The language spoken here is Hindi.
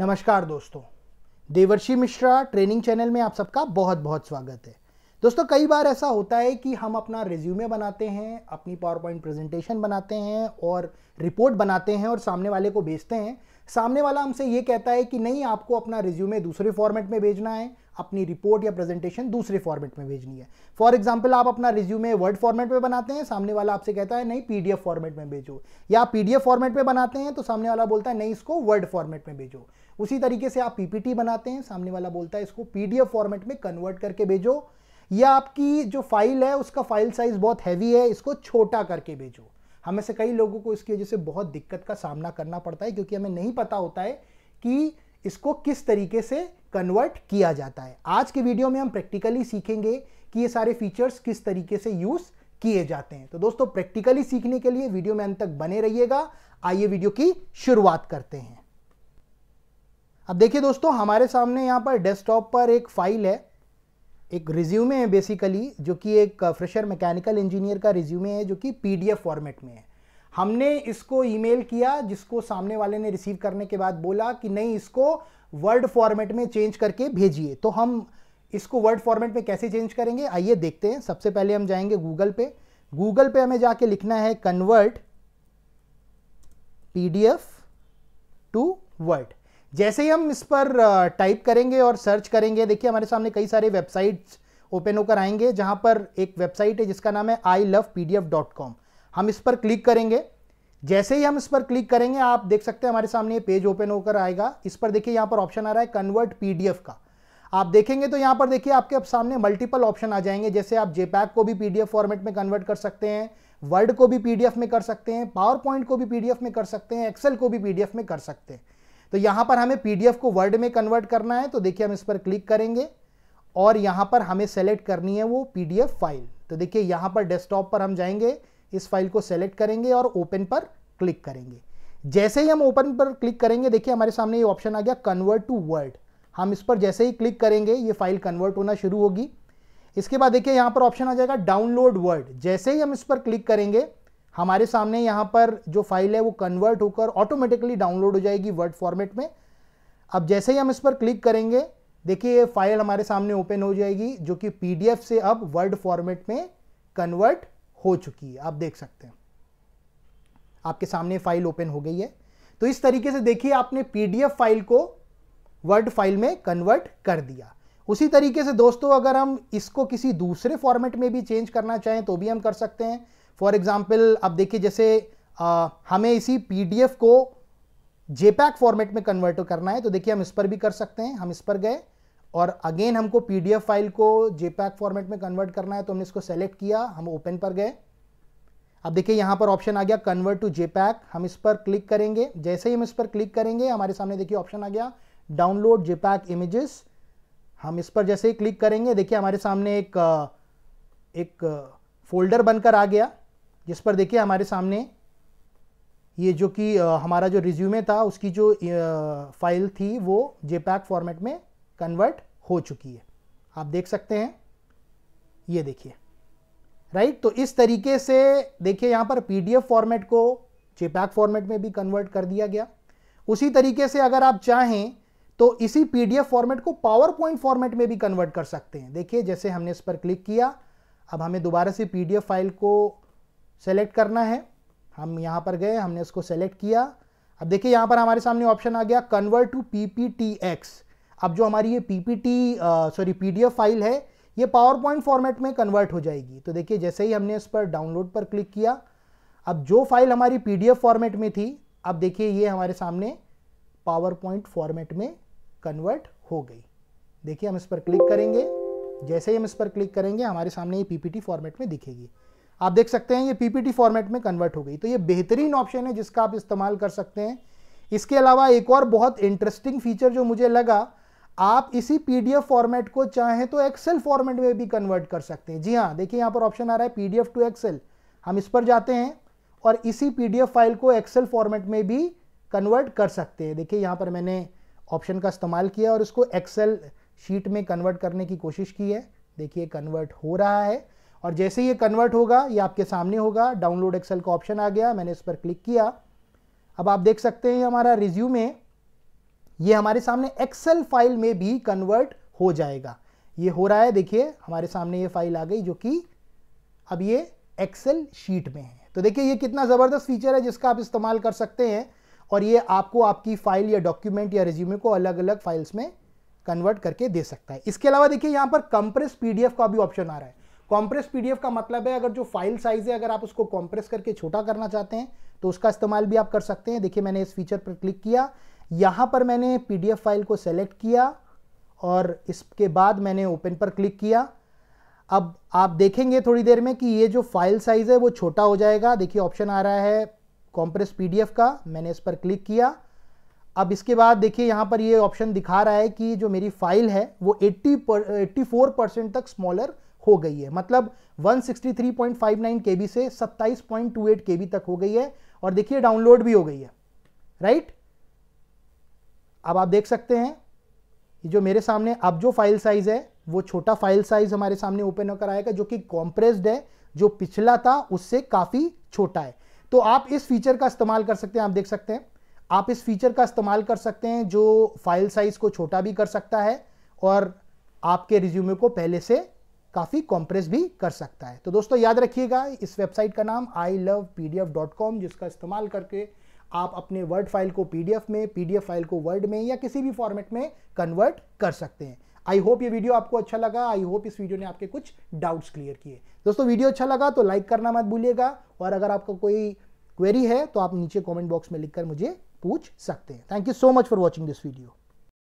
नमस्कार दोस्तों देवर्षि मिश्रा ट्रेनिंग चैनल में आप सबका बहुत बहुत स्वागत है दोस्तों कई बार ऐसा होता है कि हम अपना रिज्यूमे बनाते हैं अपनी पावर पॉइंट प्रेजेंटेशन बनाते हैं और रिपोर्ट बनाते हैं और सामने वाले को भेजते हैं सामने वाला हमसे ये कहता है कि नहीं आपको अपना रिज्यूमे दूसरे फॉर्मेट में भेजना है अपनी रिपोर्ट या प्रेजेंटेशन दूसरे फॉर्मेट में भेजनी है फॉर एग्जाम्पल आप अपना रिज्यूमे वर्ड फॉर्मेट में बनाते हैं सामने वाला आपसे कहता है नहीं पीडीएफ फॉर्मेट में भेजो या आप पीडीएफ फॉर्मेट में बनाते हैं तो सामने वाला बोलता है नहीं इसको वर्ड फॉर्मेट में भेजो उसी तरीके से आप पीपीटी बनाते हैं सामने वाला बोलता है इसको पीडीएफ फॉर्मेट में कन्वर्ट करके भेजो या आपकी जो फाइल है उसका फाइल साइज़ बहुत हैवी है इसको छोटा करके भेजो हमें से कई लोगों को इसकी वजह से बहुत दिक्कत का सामना करना पड़ता है क्योंकि हमें नहीं पता होता है कि इसको किस तरीके से कन्वर्ट किया जाता है आज के वीडियो में हम प्रैक्टिकली सीखेंगे कि ये सारे फीचर्स किस तरीके से यूज़ किए जाते हैं तो दोस्तों प्रैक्टिकली सीखने के लिए वीडियो में अंत तक बने रहिएगा आइए वीडियो की शुरुआत करते हैं अब देखिए दोस्तों हमारे सामने यहां पर डेस्कटॉप पर एक फाइल है एक रिज्यूमे है बेसिकली जो कि एक फ्रेशर मैकेनिकल इंजीनियर का रिज्यूमे है जो कि पीडीएफ फॉर्मेट में है हमने इसको ईमेल किया जिसको सामने वाले ने रिसीव करने के बाद बोला कि नहीं इसको वर्ड फॉर्मेट में चेंज करके भेजिए तो हम इसको वर्ड फॉर्मेट में कैसे चेंज करेंगे आइए देखते हैं सबसे पहले हम जाएंगे गूगल पे गूगल पे हमें जाके लिखना है कन्वर्ट पीडीएफ टू वर्ड जैसे ही हम इस पर टाइप करेंगे और सर्च करेंगे देखिए हमारे सामने कई सारे वेबसाइट्स ओपन होकर आएंगे जहाँ पर एक वेबसाइट है जिसका नाम है I love P D F dot com हम इस पर क्लिक करेंगे जैसे ही हम इस पर क्लिक करेंगे आप देख सकते हैं हमारे सामने ये पेज ओपन होकर आएगा इस पर देखिए यहाँ पर ऑप्शन आ रहा है कन्वर्ट पी का आप देखेंगे तो यहाँ पर देखिए आपके अब सामने मल्टीपल ऑप्शन आ जाएंगे जैसे आप जेपैक को भी पीडीएफ फॉर्मेट में कन्वर्ट कर सकते हैं वर्ड को भी पीडीएफ में कर सकते हैं पावर पॉइंट को भी पीडीएफ में कर सकते हैं एक्सेल को भी पीडीएफ में कर सकते हैं तो यहां पर हमें पीडीएफ को वर्ड में कन्वर्ट करना है तो देखिए हम इस पर क्लिक करेंगे और यहां पर हमें सेलेक्ट करनी है वो पीडीएफ फाइल तो देखिए यहां पर डेस्कटॉप पर हम जाएंगे इस फाइल को सेलेक्ट करेंगे और ओपन पर क्लिक करेंगे जैसे ही हम ओपन पर क्लिक करेंगे देखिए हमारे सामने ये ऑप्शन आ गया कन्वर्ट टू वर्ड हम इस पर जैसे ही क्लिक करेंगे ये फाइल कन्वर्ट होना शुरू होगी इसके बाद देखिए यहां पर ऑप्शन आ जाएगा डाउनलोड वर्ड जैसे ही हम इस पर क्लिक करेंगे हमारे सामने यहाँ पर जो फाइल है वो कन्वर्ट होकर ऑटोमेटिकली डाउनलोड हो जाएगी वर्ड फॉर्मेट में अब जैसे ही हम इस पर क्लिक करेंगे देखिए ये फाइल हमारे सामने ओपन हो जाएगी जो कि पीडीएफ से अब वर्ड फॉर्मेट में कन्वर्ट हो चुकी है आप देख सकते हैं आपके सामने फाइल ओपन हो गई है तो इस तरीके से देखिए आपने पीडीएफ फाइल को वर्ड फाइल में कन्वर्ट कर दिया उसी तरीके से दोस्तों अगर हम इसको किसी दूसरे फॉर्मेट में भी चेंज करना चाहें तो भी हम कर सकते हैं फॉर एग्जाम्पल आप देखिए जैसे आ, हमें इसी पी को जेपैक फॉर्मेट में कन्वर्ट करना है तो देखिए हम इस पर भी कर सकते हैं हम इस पर गए और अगेन हमको पी फाइल को जेपैक फॉर्मेट में कन्वर्ट करना है तो हमने इसको सेलेक्ट किया हम ओपन पर गए अब देखिए यहाँ पर ऑप्शन आ गया कन्वर्ट टू जेपैक हम इस पर क्लिक करेंगे जैसे ही हम इस पर क्लिक करेंगे हमारे सामने देखिए ऑप्शन आ गया डाउनलोड जेपैक इमेजेस हम इस पर जैसे ही क्लिक करेंगे देखिए हमारे सामने एक एक फोल्डर बनकर आ गया जिस पर देखिए हमारे सामने ये जो कि हमारा जो रिज्यूमे था उसकी जो फाइल थी वो जेपैक फॉर्मेट में कन्वर्ट हो चुकी है आप देख सकते हैं ये देखिए राइट तो इस तरीके से देखिए यहाँ पर पीडीएफ फॉर्मेट को जेपैक फॉर्मेट में भी कन्वर्ट कर दिया गया उसी तरीके से अगर आप चाहें तो इसी पीडीएफ फॉर्मेट को पावर पॉइंट फॉर्मेट में भी कन्वर्ट कर सकते हैं देखिए जैसे हमने इस पर क्लिक किया अब हमें दोबारा से पीडीएफ फाइल को सेलेक्ट करना है हम यहाँ पर गए हमने उसको सेलेक्ट किया अब देखिए यहाँ पर हमारे सामने ऑप्शन आ गया कन्वर्ट टू पी अब जो हमारी ये पी सॉरी पी फाइल है ये पावर पॉइंट फॉर्मेट में कन्वर्ट हो जाएगी तो देखिए जैसे ही हमने इस पर डाउनलोड पर क्लिक किया अब जो फाइल हमारी पी फॉर्मेट में थी अब देखिए ये हमारे सामने पावर पॉइंट फॉर्मेट में कन्वर्ट हो गई देखिए हम इस पर क्लिक करेंगे जैसे ही हम इस पर क्लिक करेंगे हमारे सामने ये पी फॉर्मेट में दिखेगी आप देख सकते हैं ये पीपीटी फॉर्मेट में कन्वर्ट हो गई तो ये बेहतरीन ऑप्शन है जिसका आप इस्तेमाल कर सकते हैं इसके अलावा एक और बहुत इंटरेस्टिंग फीचर जो मुझे लगा आप इसी पीडीएफ फॉर्मेट को चाहें तो एक्सेल फॉर्मेट में भी कन्वर्ट कर सकते हैं जी हाँ देखिए यहाँ पर ऑप्शन आ रहा है पीडीएफ टू एक्सेल हम इस पर जाते हैं और इसी पीडीएफ फाइल को एक्सेल फॉर्मेट में भी कन्वर्ट कर सकते हैं देखिए यहाँ पर मैंने ऑप्शन का इस्तेमाल किया और इसको एक्सेल शीट में कन्वर्ट करने की कोशिश की है देखिए कन्वर्ट हो रहा है और जैसे ये कन्वर्ट होगा ये आपके सामने होगा डाउनलोड एक्सेल का ऑप्शन आ गया मैंने इस पर क्लिक किया अब आप देख सकते हैं हमारा रिज्यूमे ये हमारे सामने एक्सेल फाइल में भी कन्वर्ट हो जाएगा ये हो रहा है देखिए हमारे सामने ये फाइल आ गई जो कि अब ये एक्सेल शीट में है तो देखिए ये कितना ज़बरदस्त फीचर है जिसका आप इस्तेमाल कर सकते हैं और ये आपको आपकी फाइल या डॉक्यूमेंट या रिज्यूमे को अलग अलग फाइल्स में कन्वर्ट करके दे सकता है इसके अलावा देखिए यहाँ पर कंप्रेस पीडीएफ का भी ऑप्शन आ रहा है कॉम्प्रेस पीडीएफ का मतलब है अगर जो फाइल साइज है अगर आप उसको कॉम्प्रेस करके छोटा करना चाहते हैं तो उसका इस्तेमाल भी आप कर सकते हैं देखिए मैंने इस फीचर पर क्लिक किया यहां पर मैंने पीडीएफ फाइल को सेलेक्ट किया और इसके बाद मैंने ओपन पर क्लिक किया अब आप देखेंगे थोड़ी देर में कि ये जो फाइल साइज़ है वो छोटा हो जाएगा देखिए ऑप्शन आ रहा है कॉम्प्रेस पीडीएफ का मैंने इस पर क्लिक किया अब इसके बाद देखिए यहाँ पर ये ऑप्शन दिखा रहा है कि जो मेरी फाइल है वो 80 पर एट्टी तक स्मॉलर हो गई है मतलब 163.59 केबी से 27.28 केबी तक हो गई है और देखिए डाउनलोड भी हो गई है राइट अब आप देख सकते हैं जो मेरे सामने अब जो फाइल साइज है वो छोटा फाइल साइज हमारे सामने ओपन होकर आएगा जो कि कॉम्प्रेस्ड है जो पिछला था उससे काफ़ी छोटा है तो आप इस फीचर का इस्तेमाल कर सकते हैं आप देख सकते हैं आप इस फीचर का इस्तेमाल कर सकते हैं जो फाइल साइज को छोटा भी कर सकता है और आपके रिज्यूमे को पहले से काफ़ी कॉम्प्रेस भी कर सकता है तो दोस्तों याद रखिएगा इस वेबसाइट का नाम आई लव पी जिसका इस्तेमाल करके आप अपने वर्ड फाइल को पीडीएफ में पीडीएफ फाइल को वर्ड में या किसी भी फॉर्मेट में कन्वर्ट कर सकते हैं आई होप ये वीडियो आपको अच्छा लगा आई होप इस वीडियो ने आपके कुछ डाउट्स क्लियर किए दोस्तों वीडियो अच्छा लगा तो लाइक करना मत भूलिएगा और अगर आपका कोई क्वेरी है तो आप नीचे कमेंट बॉक्स में लिखकर मुझे पूछ सकते हैं thank you so much for watching this video